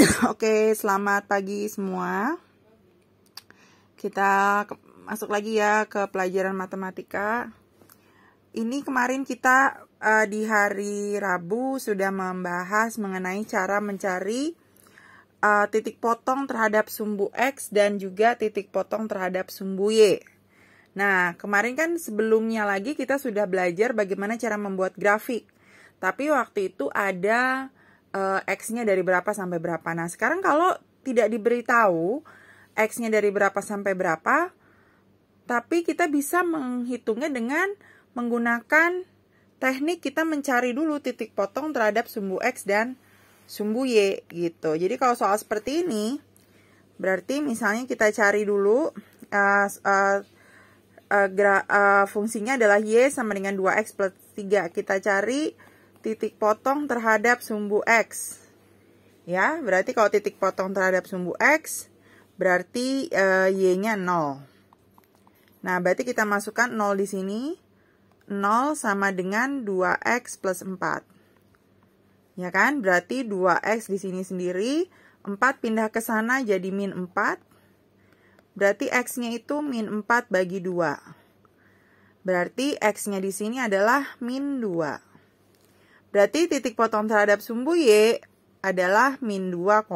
Oke, selamat pagi semua. Kita masuk lagi ya ke pelajaran matematika. Ini kemarin kita uh, di hari Rabu sudah membahas mengenai cara mencari uh, titik potong terhadap sumbu X dan juga titik potong terhadap sumbu Y. Nah, kemarin kan sebelumnya lagi kita sudah belajar bagaimana cara membuat grafik. Tapi waktu itu ada uh, X-nya dari berapa sampai berapa. Nah, sekarang kalau tidak diberitahu X-nya dari berapa sampai berapa, tapi kita bisa menghitungnya dengan menggunakan teknik kita mencari dulu titik potong terhadap sumbu X dan sumbu Y gitu. Jadi kalau soal seperti ini, berarti misalnya kita cari dulu uh, uh, uh, gra, uh, fungsinya adalah Y sama dengan 2X plus 3. Kita cari titik potong terhadap sumbu X. Ya, berarti kalau titik potong terhadap sumbu X, berarti e, Y-nya 0. Nah, berarti kita masukkan 0 di sini. 0 sama dengan 2x plus 4. Ya kan? Berarti 2x di sini sendiri, 4 pindah ke sana jadi min 4. Berarti x-nya itu min 4 bagi 2. Berarti x-nya di sini adalah min 2. Berarti titik potong terhadap sumbu Y adalah min 2,0.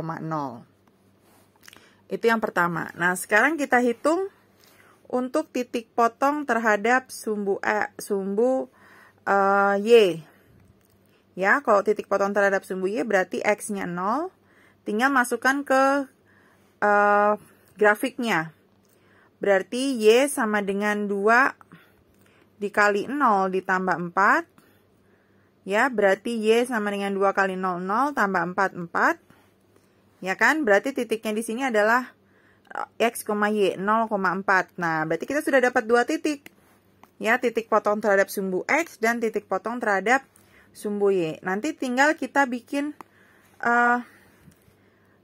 Itu yang pertama. Nah, sekarang kita hitung untuk titik potong terhadap sumbu e, sumbu uh, Y. Ya, kalau titik potong terhadap sumbu Y berarti X-nya 0. Tinggal masukkan ke uh, grafiknya. Berarti Y sama dengan 2 dikali 0 ditambah 4 Ya, berarti Y sama dengan 2 kali 0, 0 tambah 4, 4. Ya kan? Berarti titiknya di sini adalah eh, X, Y, 0,4. Nah, berarti kita sudah dapat dua titik. Ya, titik potong terhadap sumbu X dan titik potong terhadap sumbu Y. Nanti tinggal kita bikin uh,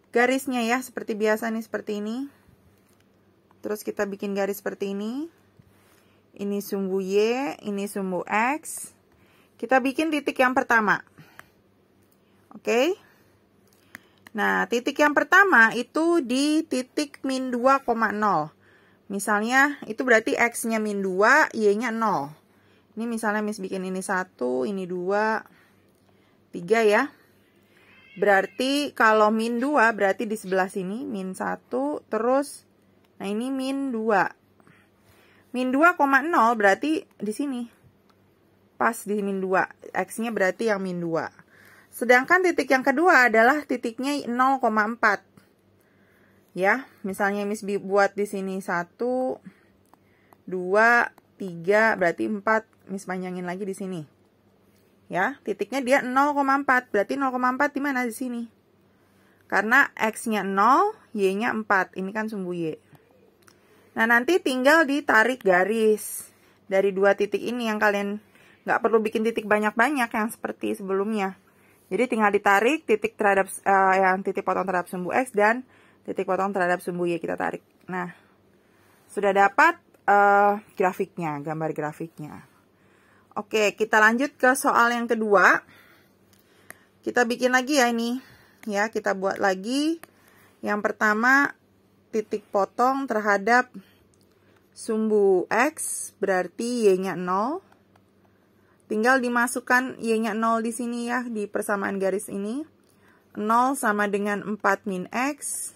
garisnya ya, seperti biasa nih, seperti ini. Terus kita bikin garis seperti ini. Ini sumbu Y, ini sumbu X kita bikin titik yang pertama. Oke. Okay. Nah, titik yang pertama itu di titik min 2,0. Misalnya, itu berarti X-nya min 2, Y-nya 0. Ini misalnya mis bikin ini 1, ini 2, 3 ya. Berarti kalau min 2, berarti di sebelah sini min 1, terus, nah ini min 2. Min 2,0 berarti di sini pas di min 2. X-nya berarti yang min 2. Sedangkan titik yang kedua adalah titiknya 0,4. Ya, misalnya Miss B buat di sini 1, 2, 3, berarti 4. Miss panjangin lagi di sini. Ya, titiknya dia 0,4. Berarti 0,4 di mana? Di sini. Karena X-nya 0, Y-nya 4. Ini kan sumbu Y. Nah, nanti tinggal ditarik garis dari dua titik ini yang kalian nggak perlu bikin titik banyak-banyak yang seperti sebelumnya. Jadi tinggal ditarik titik terhadap uh, yang titik potong terhadap sumbu X dan titik potong terhadap sumbu Y kita tarik. Nah, sudah dapat uh, grafiknya, gambar grafiknya. Oke, kita lanjut ke soal yang kedua. Kita bikin lagi ya ini. Ya, kita buat lagi. Yang pertama, titik potong terhadap sumbu X berarti Y-nya 0. Tinggal dimasukkan Y-nya 0 di sini ya, di persamaan garis ini. 0 sama dengan 4 min X.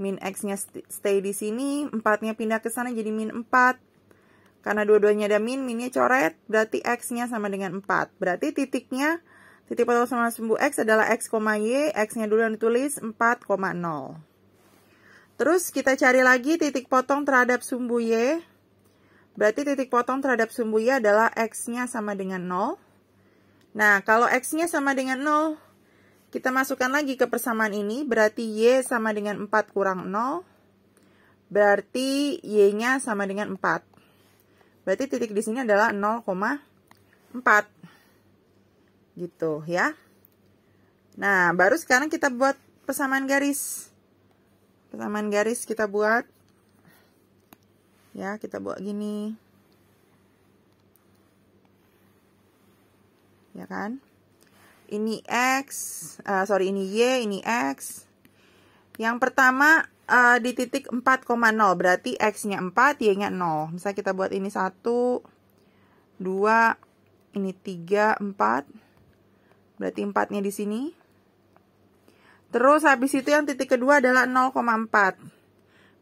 Min X-nya stay di sini, 4-nya pindah ke sana jadi min 4. Karena dua-duanya ada min, minnya coret, berarti X-nya sama dengan 4. Berarti titiknya, titik potong sama sumbu X adalah X, Y, X-nya dulu yang ditulis 4,0. Terus kita cari lagi titik potong terhadap sumbu Y. Berarti titik potong terhadap sumbu Y adalah X-nya sama dengan 0. Nah, kalau X-nya sama dengan 0, kita masukkan lagi ke persamaan ini. Berarti Y sama dengan 4 kurang 0. Berarti Y-nya sama dengan 4. Berarti titik di sini adalah 0,4. Gitu ya. Nah, baru sekarang kita buat persamaan garis. Persamaan garis kita buat ya kita buat gini ya kan ini X uh, sorry ini Y ini X yang pertama uh, di titik 4,0 berarti X nya 4 Y nya 0 misalnya kita buat ini 1 2 ini 3 4 berarti 4 nya di sini terus habis itu yang titik kedua adalah 0,4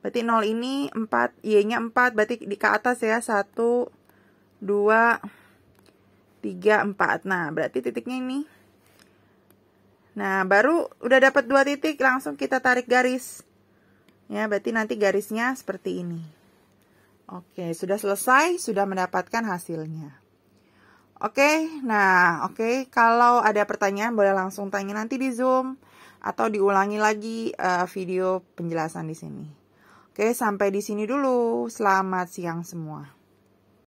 Berarti 0 ini 4, Y-nya 4, berarti di ke atas ya, 1, 2, 3, 4. Nah, berarti titiknya ini. Nah, baru udah dapat 2 titik, langsung kita tarik garis. Ya, berarti nanti garisnya seperti ini. Oke, sudah selesai, sudah mendapatkan hasilnya. Oke, nah oke, kalau ada pertanyaan boleh langsung tanya nanti di Zoom atau diulangi lagi uh, video penjelasan di sini. Oke, sampai di sini dulu. Selamat siang semua.